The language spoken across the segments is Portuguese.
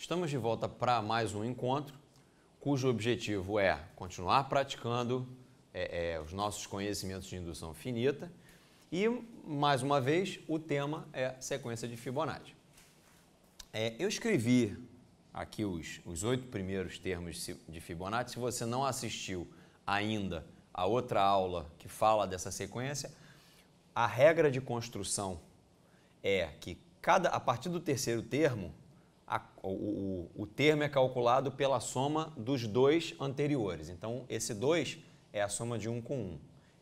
Estamos de volta para mais um encontro, cujo objetivo é continuar praticando é, é, os nossos conhecimentos de indução finita e, mais uma vez, o tema é sequência de Fibonacci. É, eu escrevi aqui os, os oito primeiros termos de Fibonacci. Se você não assistiu ainda a outra aula que fala dessa sequência, a regra de construção é que cada, a partir do terceiro termo, o, o, o termo é calculado pela soma dos dois anteriores. Então, esse 2 é a soma de 1 um com 1. Um.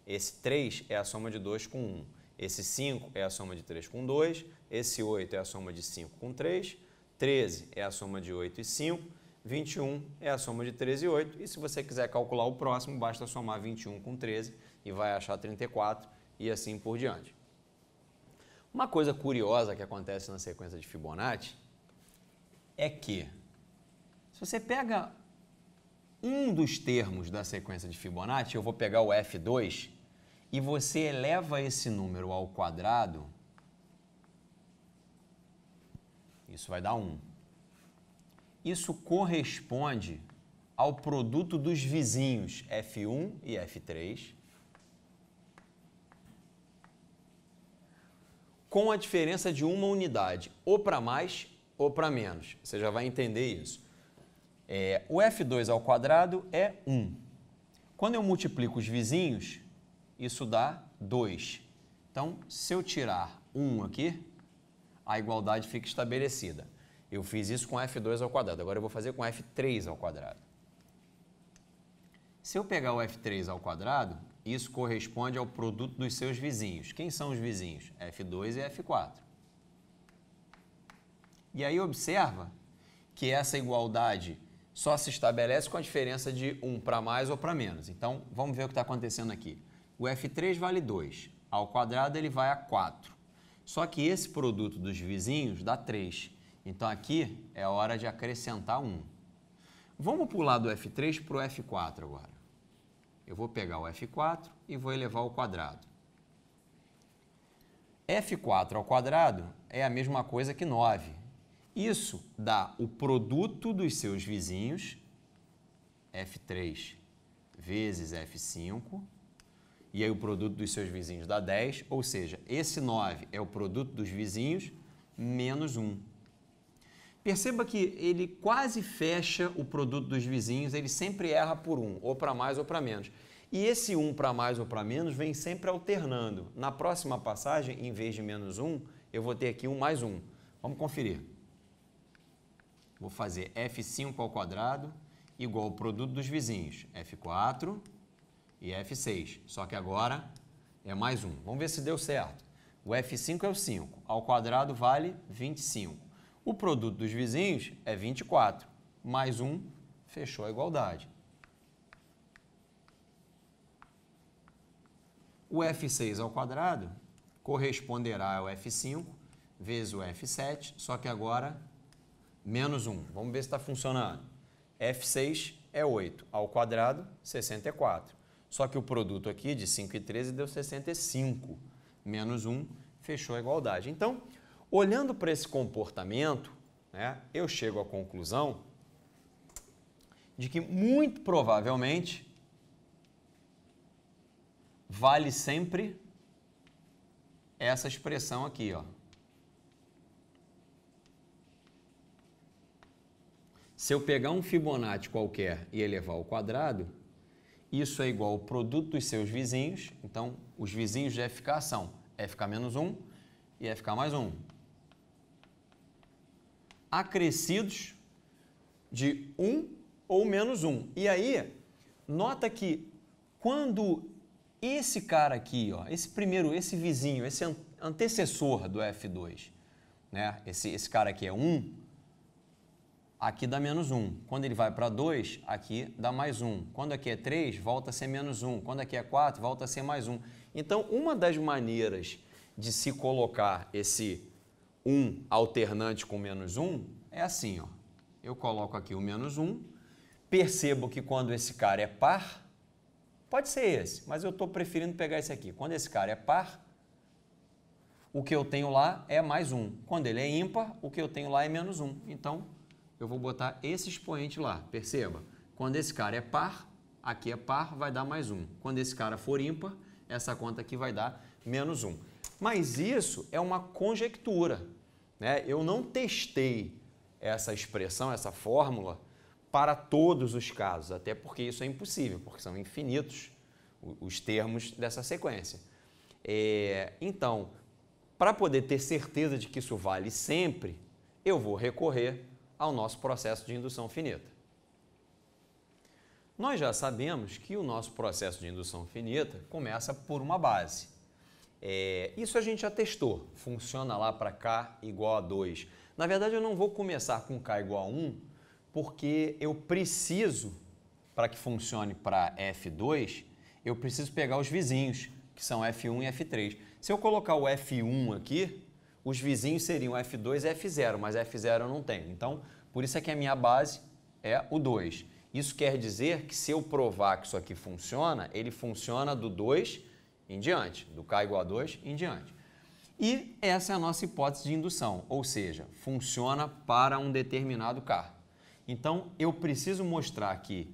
Esse 3 é a soma de 2 com 1. Um. Esse 5 é a soma de 3 com 2. Esse 8 é a soma de 5 com 3. 13 é a soma de 8 e 5. 21 é a soma de 13 e 8. E se você quiser calcular o próximo, basta somar 21 com 13 e vai achar 34 e assim por diante. Uma coisa curiosa que acontece na sequência de Fibonacci é que, se você pega um dos termos da sequência de Fibonacci, eu vou pegar o F2, e você eleva esse número ao quadrado, isso vai dar 1. Isso corresponde ao produto dos vizinhos F1 e F3, com a diferença de uma unidade, ou para mais ou para menos. Você já vai entender isso. É, o F2 ao quadrado é 1. Quando eu multiplico os vizinhos, isso dá 2. Então, se eu tirar 1 aqui, a igualdade fica estabelecida. Eu fiz isso com F2 ao quadrado, agora eu vou fazer com F3 ao quadrado. Se eu pegar o F3 ao quadrado, isso corresponde ao produto dos seus vizinhos. Quem são os vizinhos? F2 e F4. E aí observa que essa igualdade só se estabelece com a diferença de 1 para mais ou para menos. Então, vamos ver o que está acontecendo aqui. O F3 vale 2, ao quadrado ele vai a 4. Só que esse produto dos vizinhos dá 3. Então, aqui é hora de acrescentar 1. Vamos pular do F3 para o F4 agora. Eu vou pegar o F4 e vou elevar ao quadrado. F4 ao quadrado é a mesma coisa que 9. Isso dá o produto dos seus vizinhos, F3 vezes F5, e aí o produto dos seus vizinhos dá 10, ou seja, esse 9 é o produto dos vizinhos menos 1. Perceba que ele quase fecha o produto dos vizinhos, ele sempre erra por 1, ou para mais ou para menos. E esse 1 para mais ou para menos vem sempre alternando. Na próxima passagem, em vez de menos 1, eu vou ter aqui 1 mais 1. Vamos conferir vou fazer F5 ao quadrado igual ao produto dos vizinhos, F4 e F6. Só que agora é mais um. Vamos ver se deu certo. O F5 é o 5, ao quadrado vale 25. O produto dos vizinhos é 24, mais um fechou a igualdade. O F6 ao quadrado corresponderá ao F5 vezes o F7, só que agora menos 1. Vamos ver se está funcionando. F6 é 8 ao quadrado, 64. Só que o produto aqui de 5 e 13 deu 65. Menos 1 fechou a igualdade. Então, olhando para esse comportamento, né, eu chego à conclusão de que muito provavelmente vale sempre essa expressão aqui, ó. Se eu pegar um Fibonacci qualquer e elevar ao quadrado, isso é igual ao produto dos seus vizinhos. Então, os vizinhos de FK são FK menos 1 e FK mais 1. Acrescidos de 1 ou menos 1. E aí, nota que quando esse cara aqui, ó, esse primeiro, esse vizinho, esse antecessor do F2, né? esse, esse cara aqui é 1, aqui dá menos 1. Quando ele vai para 2, aqui dá mais 1. Quando aqui é 3, volta a ser menos 1. Quando aqui é 4, volta a ser mais 1. Então, uma das maneiras de se colocar esse 1 alternante com menos 1 é assim, ó. Eu coloco aqui o menos 1, percebo que quando esse cara é par, pode ser esse, mas eu estou preferindo pegar esse aqui. Quando esse cara é par, o que eu tenho lá é mais 1. Quando ele é ímpar, o que eu tenho lá é menos 1. Então, eu vou botar esse expoente lá. Perceba, quando esse cara é par, aqui é par, vai dar mais um. Quando esse cara for ímpar, essa conta aqui vai dar menos um. Mas isso é uma conjectura. Né? Eu não testei essa expressão, essa fórmula, para todos os casos, até porque isso é impossível, porque são infinitos os termos dessa sequência. É, então, para poder ter certeza de que isso vale sempre, eu vou recorrer ao nosso processo de indução finita. Nós já sabemos que o nosso processo de indução finita começa por uma base. É, isso a gente já testou, funciona lá para K igual a 2. Na verdade, eu não vou começar com K igual a 1, porque eu preciso, para que funcione para F2, eu preciso pegar os vizinhos, que são F1 e F3. Se eu colocar o F1 aqui, os vizinhos seriam F2 e F0, mas F0 eu não tenho. Então, por isso é que a minha base é o 2. Isso quer dizer que se eu provar que isso aqui funciona, ele funciona do 2 em diante, do K igual a 2 em diante. E essa é a nossa hipótese de indução, ou seja, funciona para um determinado K. Então, eu preciso mostrar que,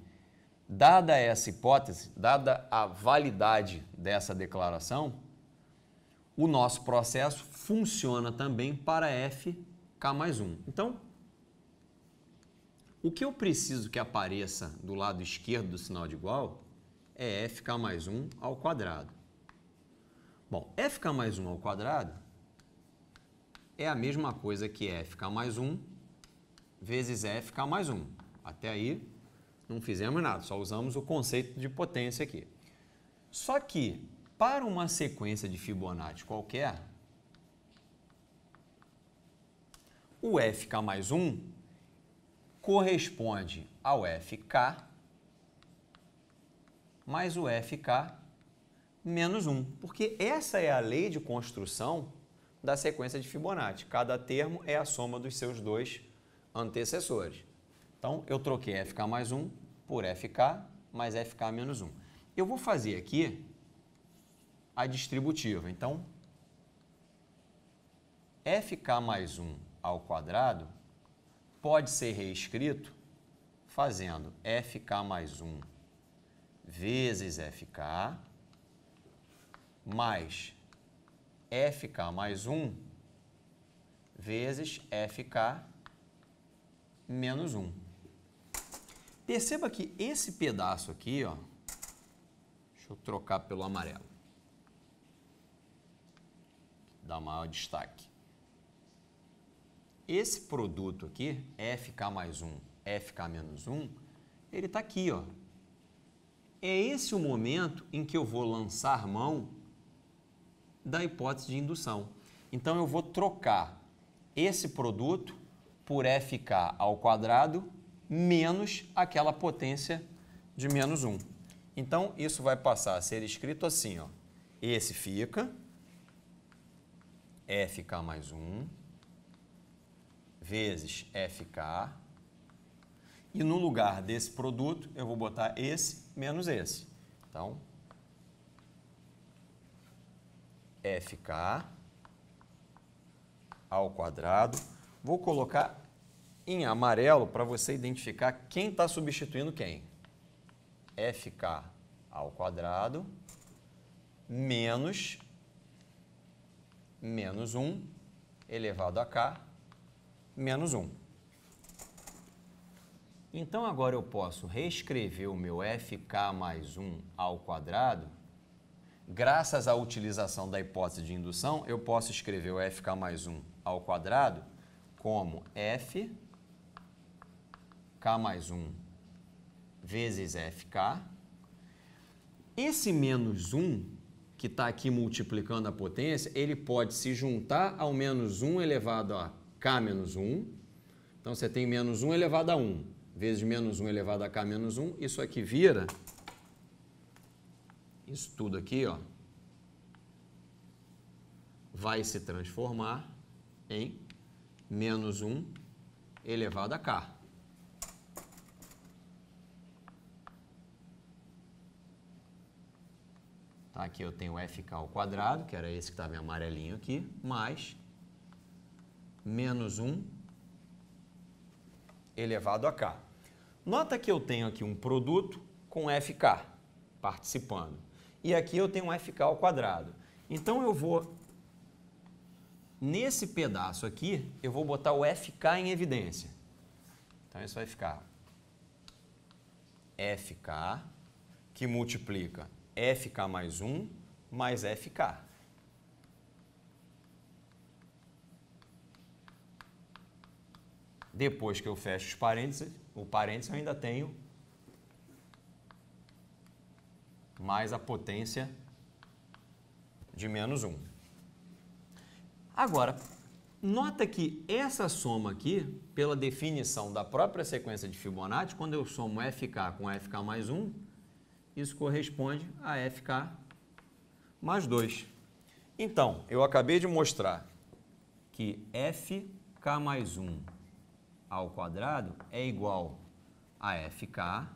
dada essa hipótese, dada a validade dessa declaração, o nosso processo funciona também para FK mais 1. Então, o que eu preciso que apareça do lado esquerdo do sinal de igual é FK mais 1 ao quadrado. Bom, FK mais 1 ao quadrado é a mesma coisa que FK mais 1 vezes FK mais 1. Até aí não fizemos nada, só usamos o conceito de potência aqui. Só que para uma sequência de Fibonacci qualquer, o fk mais 1 corresponde ao fk mais o fk menos 1, porque essa é a lei de construção da sequência de Fibonacci. Cada termo é a soma dos seus dois antecessores. Então, eu troquei fk mais 1 por fk mais fk menos 1. Eu vou fazer aqui a distributiva. Então, fk mais 1 ao quadrado pode ser reescrito fazendo fk mais 1 vezes fk mais fk mais 1 vezes fk menos 1. Perceba que esse pedaço aqui, ó, deixa eu trocar pelo amarelo dá maior destaque. Esse produto aqui, FK mais 1, FK menos 1, ele está aqui. Ó. É esse o momento em que eu vou lançar mão da hipótese de indução. Então, eu vou trocar esse produto por FK ao quadrado menos aquela potência de menos 1. Então, isso vai passar a ser escrito assim, ó. Esse fica, FK mais 1 vezes FK. E no lugar desse produto, eu vou botar esse menos esse. Então, FK ao quadrado. Vou colocar em amarelo para você identificar quem está substituindo quem. FK ao quadrado menos menos 1 elevado a k menos 1. Então agora eu posso reescrever o meu fk mais 1 ao quadrado. Graças à utilização da hipótese de indução, eu posso escrever o fk mais 1 ao quadrado como fk mais 1 vezes fk. Esse menos 1 que está aqui multiplicando a potência, ele pode se juntar ao menos 1 elevado a k menos 1. Então você tem menos 1 elevado a 1, vezes menos 1 elevado a k menos 1. Isso aqui vira, isso tudo aqui, ó, vai se transformar em menos 1 elevado a k. Tá? Aqui eu tenho fk ao quadrado, que era esse que estava em amarelinho aqui, mais menos 1 elevado a k. Nota que eu tenho aqui um produto com fk participando. E aqui eu tenho um fk ao quadrado. Então eu vou nesse pedaço aqui, eu vou botar o fk em evidência. Então isso vai ficar fk que multiplica FK mais 1 mais FK. Depois que eu fecho os parênteses, o parênteses eu ainda tenho mais a potência de menos 1. Agora, nota que essa soma aqui, pela definição da própria sequência de Fibonacci, quando eu somo FK com FK mais 1, isso corresponde a FK mais 2. Então, eu acabei de mostrar que FK mais 1 ao quadrado é igual a FK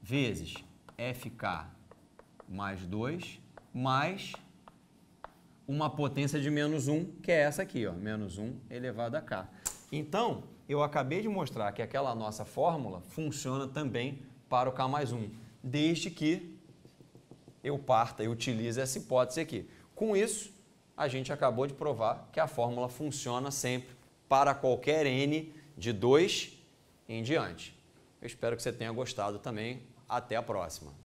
vezes FK mais 2 mais uma potência de menos 1, que é essa aqui, ó, menos 1 elevado a K. Então, eu acabei de mostrar que aquela nossa fórmula funciona também para o K mais 1, desde que eu parta e utilize essa hipótese aqui. Com isso, a gente acabou de provar que a fórmula funciona sempre para qualquer n de 2 em diante. Eu espero que você tenha gostado também. Até a próxima!